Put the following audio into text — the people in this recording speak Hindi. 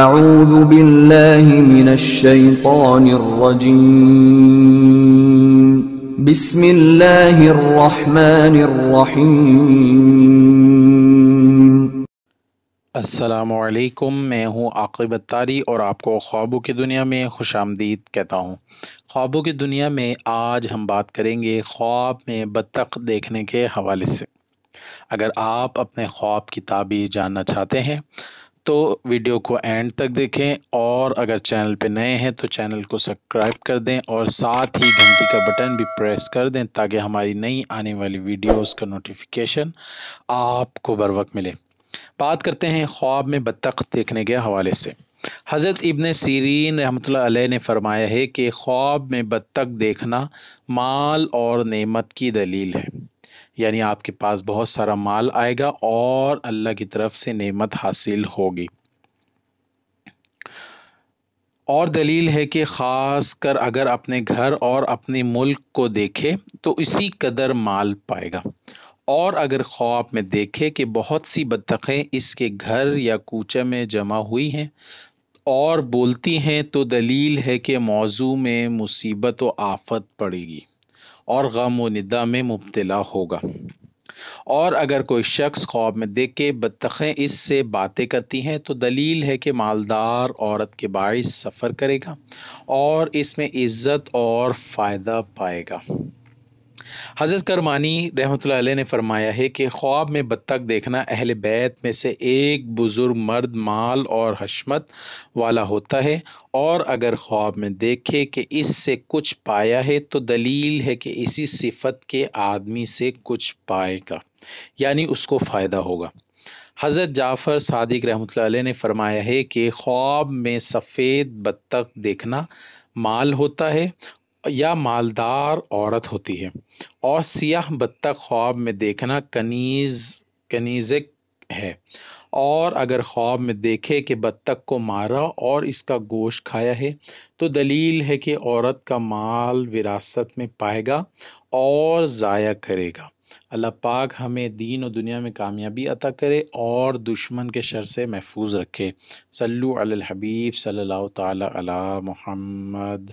أعوذ بالله من الشيطان الرجيم بسم الله الرحمن الرحيم असलकुम मैं हूँ आकिब तारी और आपको ख्वाबों की दुनिया में खुश आमदीद कहता हूँ ख्वाबों की दुनिया में आज हम बात करेंगे ख्वाब में बतख देखने के हवाले से अगर आप अपने ख्वाब की ताबीर जानना चाहते हैं तो वीडियो को एंड तक देखें और अगर चैनल पे नए हैं तो चैनल को सब्सक्राइब कर दें और साथ ही घंटी का बटन भी प्रेस कर दें ताकि हमारी नई आने वाली वीडियोस का नोटिफिकेशन आपको बर वक्त मिले बात करते हैं ख्वाब में बत्तख देखने के हवाले से हज़रत इबन सीरीन अलैह ने फरमाया है कि ख्वाब में बत्तख देखना माल और नेमत की दलील है यानी आपके पास बहुत सारा माल आएगा और अल्लाह की तरफ से नेमत हासिल होगी और दलील है कि ख़ास कर अगर अपने घर और अपने मुल्क को देखे तो इसी कदर माल पाएगा और अगर ख्वाब में देखे कि बहुत सी बत्तखें इसके घर या कूचे में जमा हुई हैं और बोलती हैं तो दलील है कि मौजू में मुसीबत व आफत पड़ेगी और गम व निदा में मुबतला होगा और अगर कोई शख्स ख्वाब में देख के बतखें इससे बातें करती हैं तो दलील है कि मालदार औरत के बाइस सफ़र करेगा और इसमें इज़्ज़त और फ़ायदा पाएगा हज़रत करमानी रहमत ने फरमाया है कि ख्वाब में बत्तख देखना अहल बैत में से एक बुज़ुर्ग मर्द माल और हशमत वाला होता है और अगर ख्वाब में देखे कि इससे कुछ पाया है तो दलील है कि इसी सिफत के आदमी से कुछ पाएगा यानी उसको फ़ायदा होगा हज़रत जाफ़र सादिक रहमत ने फरमाया है कि ख्वाब में सफ़ेद बत्तख देखना माल होता है या मालदार औरत होती है और सियाह बत्तख ख्वाब में देखना कनीज कनीजक है और अगर ख्वाब में देखे कि बत्तख को मारा और इसका गोश खाया है तो दलील है कि औरत का माल विरासत में पाएगा और ज़ाया करेगा अल्लाह पाक हमें दीन और दुनिया में कामयाबी अता करे और दुश्मन के शर से महफूज रखे सल्लु अल हबीब सल्लल्लाहु ताला अला मोहम्मद